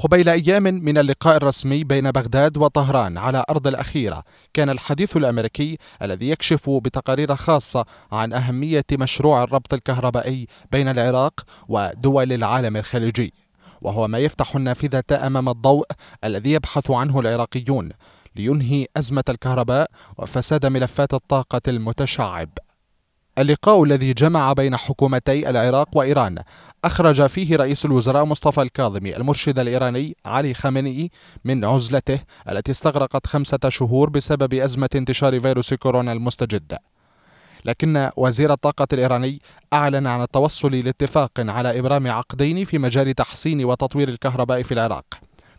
قبيل أيام من اللقاء الرسمي بين بغداد وطهران على أرض الأخيرة كان الحديث الأمريكي الذي يكشف بتقارير خاصة عن أهمية مشروع الربط الكهربائي بين العراق ودول العالم الخليجي وهو ما يفتح النافذة أمام الضوء الذي يبحث عنه العراقيون لينهي أزمة الكهرباء وفساد ملفات الطاقة المتشعب اللقاء الذي جمع بين حكومتي العراق وإيران أخرج فيه رئيس الوزراء مصطفى الكاظمي المرشد الإيراني علي خامنئي من عزلته التي استغرقت خمسة شهور بسبب أزمة انتشار فيروس كورونا المستجد لكن وزير الطاقة الإيراني أعلن عن التوصل لاتفاق على إبرام عقدين في مجال تحسين وتطوير الكهرباء في العراق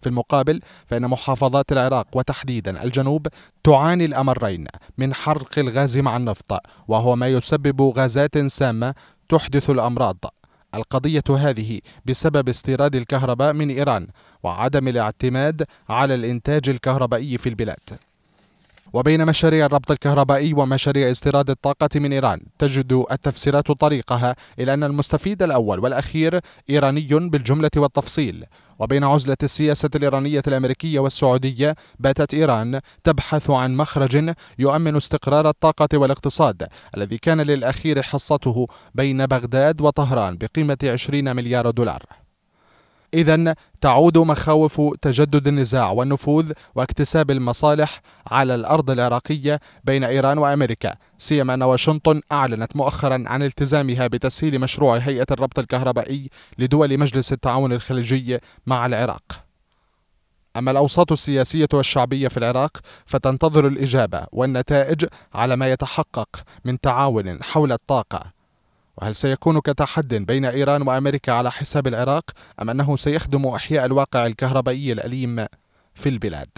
في المقابل فإن محافظات العراق وتحديدا الجنوب تعاني الأمرين من حرق الغاز مع النفط وهو ما يسبب غازات سامة تحدث الأمراض القضية هذه بسبب استيراد الكهرباء من إيران وعدم الاعتماد على الإنتاج الكهربائي في البلاد وبين مشاريع الربط الكهربائي ومشاريع استيراد الطاقة من إيران تجد التفسيرات طريقها إلى أن المستفيد الأول والأخير إيراني بالجملة والتفصيل وبين عزلة السياسة الإيرانية الأمريكية والسعودية باتت إيران تبحث عن مخرج يؤمن استقرار الطاقة والاقتصاد الذي كان للأخير حصته بين بغداد وطهران بقيمة 20 مليار دولار إذا تعود مخاوف تجدد النزاع والنفوذ واكتساب المصالح على الأرض العراقية بين إيران وأمريكا سيما أن واشنطن أعلنت مؤخرا عن التزامها بتسهيل مشروع هيئة الربط الكهربائي لدول مجلس التعاون الخليجي مع العراق أما الأوساط السياسية والشعبية في العراق فتنتظر الإجابة والنتائج على ما يتحقق من تعاون حول الطاقة وهل سيكون كتحد بين إيران وأمريكا على حساب العراق أم أنه سيخدم إحياء الواقع الكهربائي الأليم في البلاد